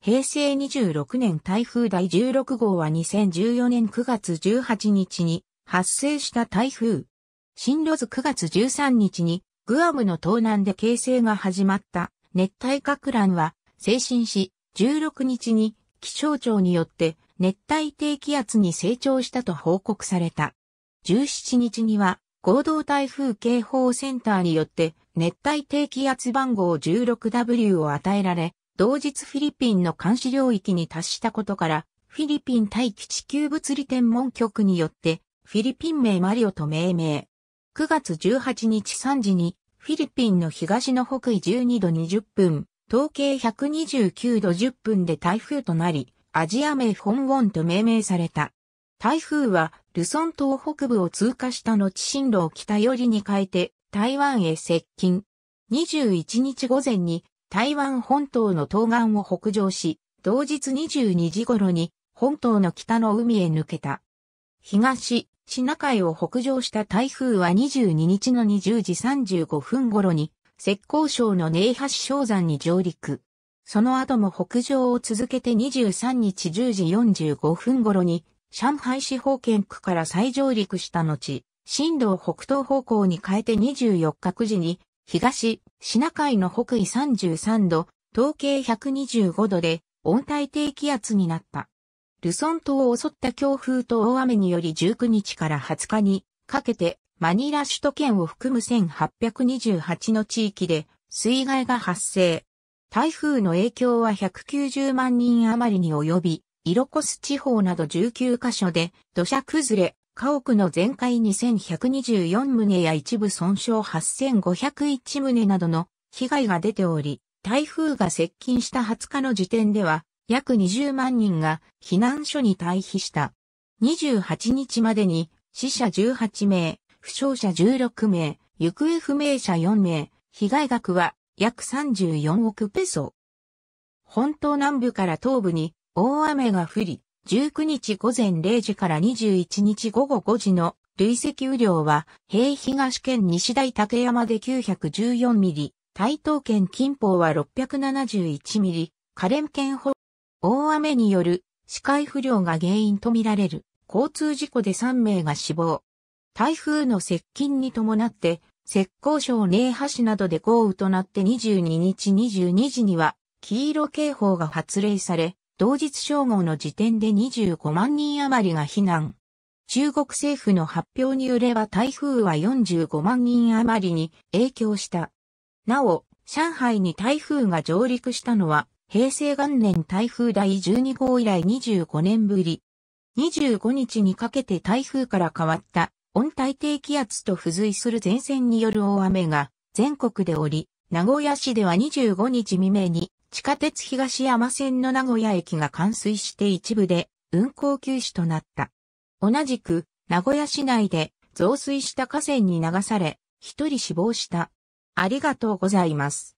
平成26年台風第16号は2014年9月18日に発生した台風。進路図9月13日にグアムの東南で形成が始まった熱帯格乱は精神し、16日に気象庁によって熱帯低気圧に成長したと報告された。17日には合同台風警報センターによって熱帯低気圧番号 16W を与えられ、同日フィリピンの監視領域に達したことから、フィリピン大気地球物理天文局によって、フィリピン名マリオと命名。9月18日3時に、フィリピンの東の北緯12度20分、統計129度10分で台風となり、アジア名本ウォンと命名された。台風は、ルソン島北部を通過した後進路を北寄りに変えて、台湾へ接近。21日午前に台湾本島の東岸を北上し、同日22時頃に本島の北の海へ抜けた。東、シナ海を北上した台風は22日の20時35分頃に、石膏省の寧波市昇山に上陸。その後も北上を続けて23日10時45分頃に、上海市方圏区から再上陸した後、新道を北東方向に変えて24日9時に東、シナ海の北緯33度、東経125度で温帯低気圧になった。ルソン島を襲った強風と大雨により19日から20日にかけてマニラ首都圏を含む1828の地域で水害が発生。台風の影響は190万人余りに及び、イロコス地方など19カ所で土砂崩れ、家屋の全壊2124棟や一部損傷8501棟などの被害が出ており、台風が接近した20日の時点では、約20万人が避難所に退避した。28日までに死者18名、負傷者16名、行方不明者4名、被害額は約34億ペソ。本島南部から東部に大雨が降り、19日午前0時から21日午後5時の累積雨量は、平東県西大竹山で914ミリ、台東県近方は671ミリ、可憐県北、大雨による視界不良が原因とみられる交通事故で3名が死亡。台風の接近に伴って、石膏省寧波市などで豪雨となって22日22時には、黄色警報が発令され、同日正午の時点で25万人余りが避難。中国政府の発表によれば台風は45万人余りに影響した。なお、上海に台風が上陸したのは平成元年台風第12号以来25年ぶり。25日にかけて台風から変わった温帯低気圧と付随する前線による大雨が全国でおり、名古屋市では25日未明に地下鉄東山線の名古屋駅が冠水して一部で運行休止となった。同じく、名古屋市内で増水した河川に流され、一人死亡した。ありがとうございます。